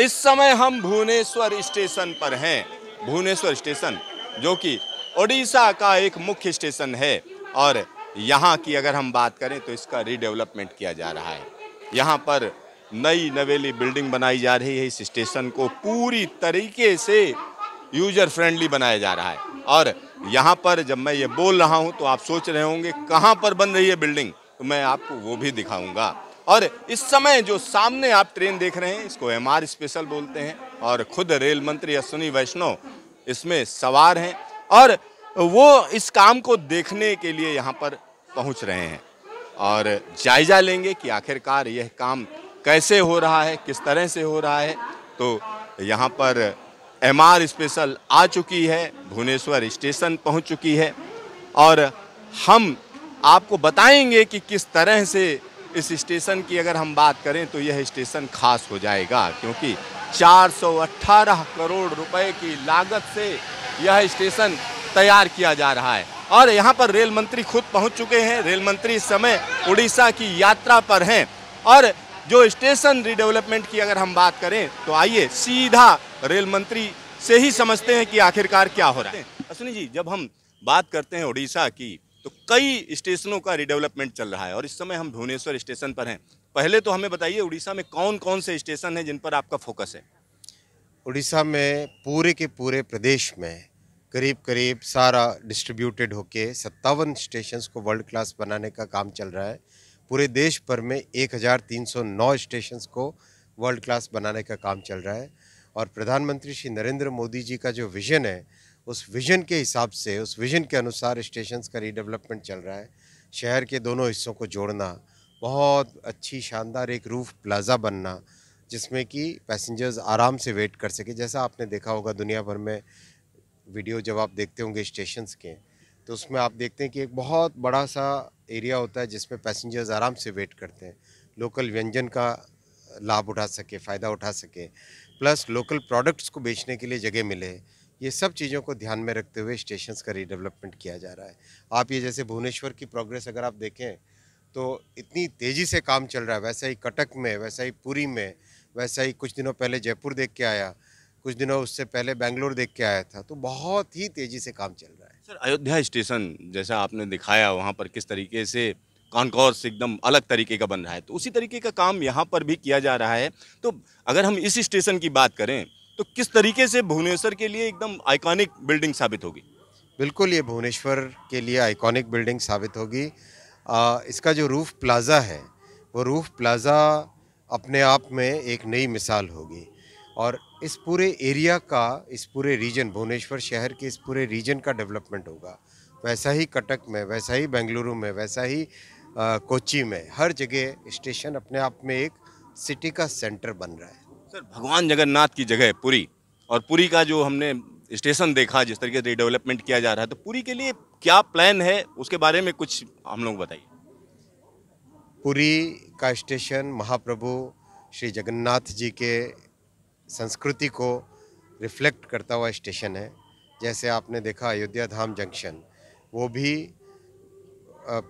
इस समय हम भुवनेश्वर स्टेशन पर हैं भुवनेश्वर स्टेशन जो कि ओडिशा का एक मुख्य स्टेशन है और यहाँ की अगर हम बात करें तो इसका रीडेवलपमेंट किया जा रहा है यहाँ पर नई नवेली बिल्डिंग बनाई जा रही है इस स्टेशन को पूरी तरीके से यूजर फ्रेंडली बनाया जा रहा है और यहाँ पर जब मैं ये बोल रहा हूँ तो आप सोच रहे होंगे कहाँ पर बन रही है बिल्डिंग तो मैं आपको वो भी दिखाऊँगा और इस समय जो सामने आप ट्रेन देख रहे हैं इसको एम स्पेशल बोलते हैं और खुद रेल मंत्री अश्विनी वैष्णव इसमें सवार हैं और वो इस काम को देखने के लिए यहाँ पर पहुँच रहे हैं और जायजा लेंगे कि आखिरकार यह काम कैसे हो रहा है किस तरह से हो रहा है तो यहाँ पर एम स्पेशल आ चुकी है भुवनेश्वर स्टेशन पहुँच चुकी है और हम आपको बताएंगे कि किस तरह से इस स्टेशन की अगर हम बात करें तो यह स्टेशन खास हो जाएगा क्योंकि 418 करोड़ रुपए की लागत से यह स्टेशन तैयार किया जा रहा है और यहाँ पर रेल मंत्री खुद पहुँच चुके हैं रेल मंत्री इस समय उड़ीसा की यात्रा पर हैं और जो स्टेशन रिडेवलपमेंट की अगर हम बात करें तो आइए सीधा रेल मंत्री से ही समझते हैं कि आखिरकार क्या हो रहा है अश्विनी जी जब हम बात करते हैं उड़ीसा की कई स्टेशनों का रिडेवलपमेंट चल रहा है और इस समय हम भुवनेश्वर स्टेशन पर हैं पहले तो हमें बताइए उड़ीसा में कौन कौन से स्टेशन हैं जिन पर आपका फोकस है उड़ीसा में पूरे के पूरे प्रदेश में करीब करीब सारा डिस्ट्रीब्यूटेड होके सत्तावन स्टेशंस को वर्ल्ड क्लास बनाने का काम चल रहा है पूरे देश भर में 1309 स्टेशंस को वर्ल्ड क्लास बनाने का काम चल रहा है और प्रधानमंत्री श्री नरेंद्र मोदी जी का जो विज़न है उस विज़न के हिसाब से उस विज़न के अनुसार स्टेशन का रीडेवलपमेंट चल रहा है शहर के दोनों हिस्सों को जोड़ना बहुत अच्छी शानदार एक रूफ प्लाज़ा बनना जिसमें कि पैसेंजर्स आराम से वेट कर सके जैसा आपने देखा होगा दुनिया भर में वीडियो जब आप देखते होंगे स्टेशंस के तो उसमें आप देखते हैं कि एक बहुत बड़ा सा एरिया होता है जिसमें पैसेंजर्स आराम से वेट करते हैं लोकल व्यंजन का लाभ उठा सके फ़ायदा उठा सके प्लस लोकल प्रोडक्ट्स को बेचने के लिए जगह मिले ये सब चीज़ों को ध्यान में रखते हुए स्टेशन का रीडेवलपमेंट किया जा रहा है आप ये जैसे भुवनेश्वर की प्रोग्रेस अगर आप देखें तो इतनी तेज़ी से काम चल रहा है वैसा ही कटक में वैसा ही पुरी में वैसा ही कुछ दिनों पहले जयपुर देख के आया कुछ दिनों उससे पहले बेंगलोर देख के आया था तो बहुत ही तेज़ी से काम चल रहा है सर अयोध्या स्टेशन जैसा आपने दिखाया वहाँ पर किस तरीके से कॉन्कोर्स एकदम अलग तरीके का बन रहा है तो उसी तरीके का काम यहाँ पर भी किया जा रहा है तो अगर हम इस स्टेशन की बात करें तो किस तरीके से भुवनेश्वर के लिए एकदम आइकॉनिक बिल्डिंग साबित होगी बिल्कुल ये भुवनेश्वर के लिए आइकॉनिक बिल्डिंग साबित होगी आ, इसका जो रूफ़ प्लाज़ा है वो रूफ़ प्लाज़ा अपने आप में एक नई मिसाल होगी और इस पूरे एरिया का इस पूरे रीजन भुवनेश्वर शहर के इस पूरे रीजन का डेवलपमेंट होगा वैसा ही कटक में वैसा ही बेंगलुरु में वैसा ही आ, कोची में हर जगह स्टेशन अपने आप में एक सिटी का सेंटर बन रहा है सर भगवान जगन्नाथ की जगह पुरी और पुरी का जो हमने स्टेशन देखा जिस तरीके से रिडेवलपमेंट किया जा रहा है तो पुरी के लिए क्या प्लान है उसके बारे में कुछ हम लोग बताइए पुरी का स्टेशन महाप्रभु श्री जगन्नाथ जी के संस्कृति को रिफ्लेक्ट करता हुआ स्टेशन है जैसे आपने देखा अयोध्या धाम जंक्शन वो भी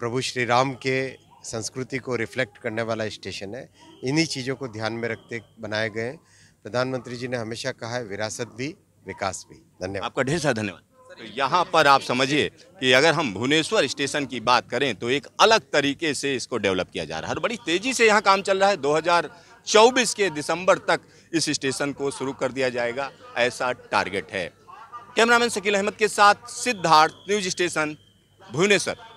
प्रभु श्री राम के संस्कृति को रिफ्लेक्ट करने वाला स्टेशन है इन्हीं चीज़ों को ध्यान में रखते बनाए गए हैं प्रधानमंत्री जी ने हमेशा कहा है विरासत भी विकास भी धन्यवाद आपका ढेर सारा धन्यवाद तो यहाँ पर आप समझिए कि अगर हम भुवनेश्वर स्टेशन की बात करें तो एक अलग तरीके से इसको डेवलप किया जा रहा है और बड़ी तेज़ी से यहाँ काम चल रहा है 2024 के दिसंबर तक इस स्टेशन को शुरू कर दिया जाएगा ऐसा टारगेट है कैमरामैन शकील अहमद के साथ सिद्धार्थ न्यूज स्टेशन भुवनेश्वर